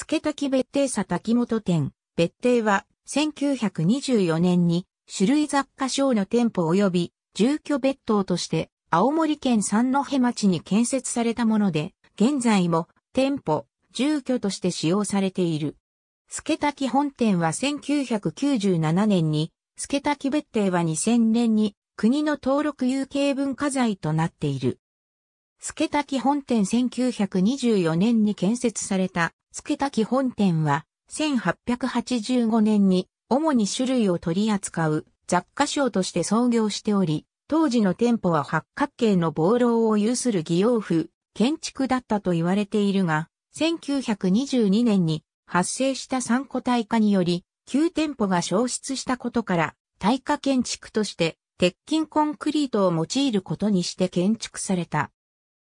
助滝別邸佐滝本店。別邸は、1924年に、種類雑貨商の店舗及び、住居別棟として、青森県三戸町に建設されたもので、現在も、店舗、住居として使用されている。助滝本店は1997年に、助滝別邸は2000年に、国の登録有形文化財となっている。助滝本店1924年に建設された付基本店は、1885年に主に種類を取り扱う雑貨商として創業しており、当時の店舗は八角形の防露を有する偽用風、建築だったと言われているが、1922年に発生した三個体化により、旧店舗が消失したことから、耐化建築として、鉄筋コンクリートを用いることにして建築された。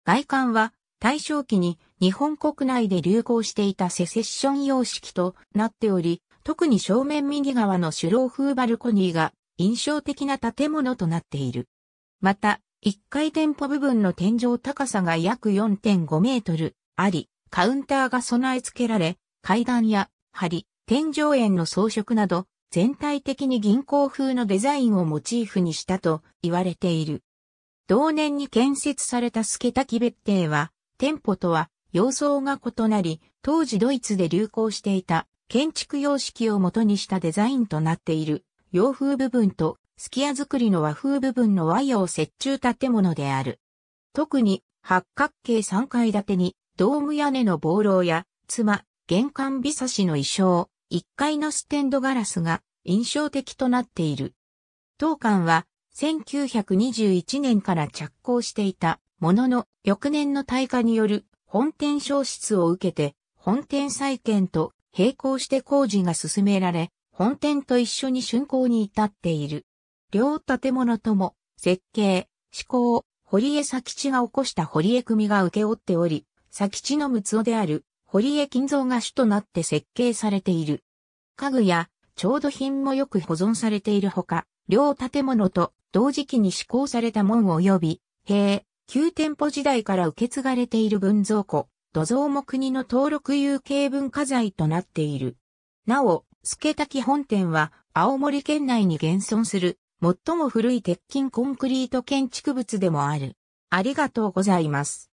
外観は、大正期に日本国内で流行していたセセッション様式となっており、特に正面右側の主楼風バルコニーが印象的な建物となっている。また、1階店舗部分の天井高さが約4.5メートルあり、カウンターが備え付けられ、階段や梁、天井円の装飾など、全体的に銀行風のデザインをモチーフにしたと言われている。同年に建設された助滝別邸は、店舗とは様相が異なり、当時ドイツで流行していた建築様式を元にしたデザインとなっている洋風部分とスキア作りの和風部分の和洋折衷建物である。特に八角形3階建てにドーム屋根の防漏や妻、玄関ビ差しの衣装、1階のステンドガラスが印象的となっている。当館は1921年から着工していたものの翌年の大火による本店消失を受けて、本店再建と並行して工事が進められ、本店と一緒に竣工に至っている。両建物とも、設計、施工、堀江佐吉が起こした堀江組が受け負っており、佐吉の睦夫である堀江金蔵が主となって設計されている。家具や調度品もよく保存されているほか、両建物と同時期に施行された門及び、塀、旧店舗時代から受け継がれている文蔵庫、土蔵も国の登録有形文化財となっている。なお、助滝本店は青森県内に現存する最も古い鉄筋コンクリート建築物でもある。ありがとうございます。